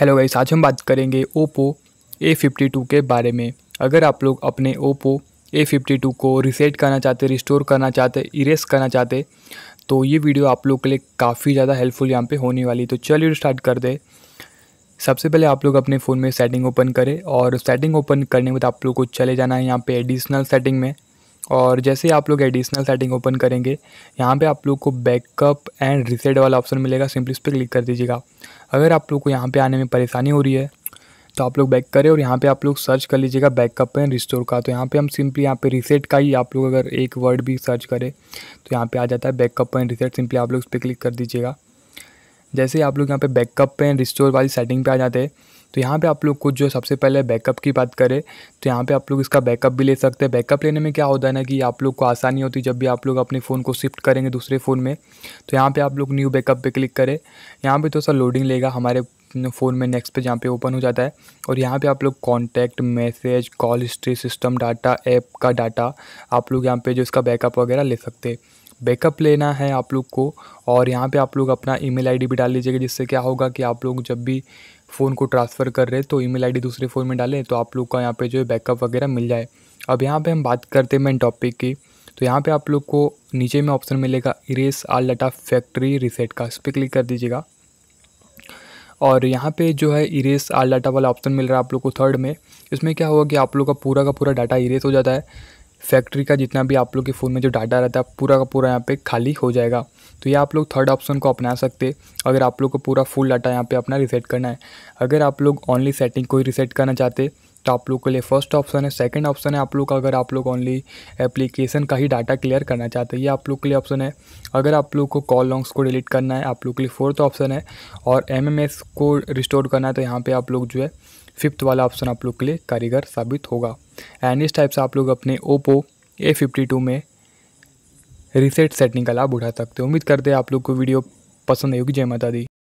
hello guys आज हम बात करेंगे ओप्पो ए फिफ्टी टू के बारे में अगर आप लोग अपने ओप्पो ए फिफ्टी टू को रिसेट करना चाहते रिस्टोर करना चाहते इरेस करना चाहते तो ये वीडियो आप लोग के लिए काफ़ी ज़्यादा हेल्पफुल यहाँ पे होने वाली तो चलिए स्टार्ट कर दे सबसे पहले आप लोग अपने फ़ोन में सेटिंग ओपन करें और सेटिंग ओपन करने के बाद आप लोग को चले जाना है यहाँ पर एडिशनल सेटिंग में और जैसे ही आप लोग एडिशनल सेटिंग ओपन करेंगे यहाँ पे आप लोग को बैकअप एंड रिसेट वाला ऑप्शन मिलेगा सिंपली इस पर क्लिक कर दीजिएगा अगर आप लोग को यहाँ पे आने में परेशानी हो रही है तो आप लोग बैक करें और यहाँ पे आप लोग सर्च कर लीजिएगा बैकअप एंड रिस्टोर का तो यहाँ पे हम सिंपली यहाँ पे रिसेट का ही आप लोग अगर एक वर्ड भी सर्च करें तो यहाँ पर आ जाता है बैकअप एंड रिसेट सिंपली आप लोग उस पर क्लिक कर दीजिएगा जैसे ही आप लोग यहाँ पे बैकअप पे रिस्टोर वाली सेटिंग पे आ जाते हैं तो यहाँ पे आप लोग को जो सबसे पहले बैकअप की बात करें तो यहाँ पे आप लोग इसका बैकअप भी ले सकते हैं बैकअप लेने में क्या होता है ना कि आप लोग को आसानी होती है जब भी आप लोग अपने फ़ोन को शिफ्ट करेंगे दूसरे फ़ोन में तो यहाँ पर आप लोग न्यू बैकअप पर क्लिक करें यहाँ पर थोड़ा तो सा लोडिंग लेगा हमारे फ़ोन में नेक्स्ट पे जहाँ पे ओपन हो जाता है और यहाँ पे आप लोग contact message call history system data app का डाटा आप लोग यहाँ पे जो इसका बैकअप वगैरह ले सकते हैं बैकअप लेना है आप लोग को और यहाँ पे आप लोग अपना ईमेल आईडी भी डाल लीजिएगा जिससे क्या होगा कि आप लोग जब भी फ़ोन को ट्रांसफ़र कर रहे हैं तो ईमेल आईडी दूसरे फ़ोन में डालें तो आप लोग का यहाँ पे जो है बैकअप वगैरह मिल जाए अब यहाँ पे हम बात करते हैं मेन टॉपिक की तो यहाँ पर आप लोग को नीचे में ऑप्शन मिलेगा erase all data factory reset का इस पर क्लिक कर दीजिएगा और यहाँ पे जो है इरेस आल डाटा वाला ऑप्शन मिल रहा है आप लोग को थर्ड में इसमें क्या होगा कि आप लोग का पूरा का पूरा डाटा इरेस हो जाता है फैक्ट्री का जितना भी आप लोग के फ़ोन में जो डाटा रहता है पूरा का पूरा यहाँ पे खाली हो जाएगा तो ये आप लोग थर्ड ऑप्शन को अपना सकते अगर आप लोग को पूरा फुल डाटा यहाँ पे अपना रिसेट करना है अगर आप लोग ओनली सेटिंग को ही रिसेट करना चाहते तो आप लोग के लिए फर्स्ट ऑप्शन है सेकेंड ऑप्शन है आप लोग का अगर आप लोग ओनली एप्लीकेशन का ही डाटा क्लियर करना चाहते हैं ये आप लोग के लिए ऑप्शन है अगर आप लोग को कॉल लॉन्ग्स को डिलीट करना है आप लोग के लिए फोर्थ ऑप्शन है और एम को रिस्टोर करना है तो यहाँ पर आप लोग जो है फिफ्थ वाला ऑप्शन आप लोग के लिए कारीगर साबित होगा एंड इस टाइप से आप लोग अपने ओप्पो ए फिफ्टी टू में रिसेट सेटिंग का लाभ उठा सकते हो उम्मीद करते हैं आप लोग को वीडियो पसंद आएगी जय माता दी